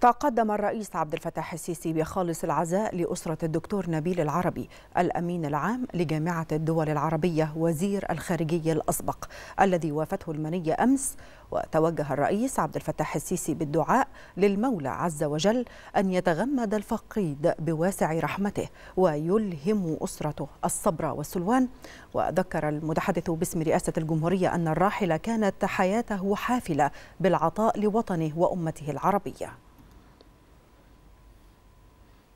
تقدم الرئيس عبد الفتاح السيسي بخالص العزاء لأسرة الدكتور نبيل العربي الأمين العام لجامعة الدول العربية وزير الخارجية الأسبق الذي وافته المنية أمس وتوجه الرئيس عبد الفتاح السيسي بالدعاء للمولى عز وجل أن يتغمد الفقيد بواسع رحمته ويلهم أسرته الصبر والسلوان وذكر المتحدث باسم رئاسة الجمهورية أن الراحل كانت حياته حافلة بالعطاء لوطنه وأمته العربية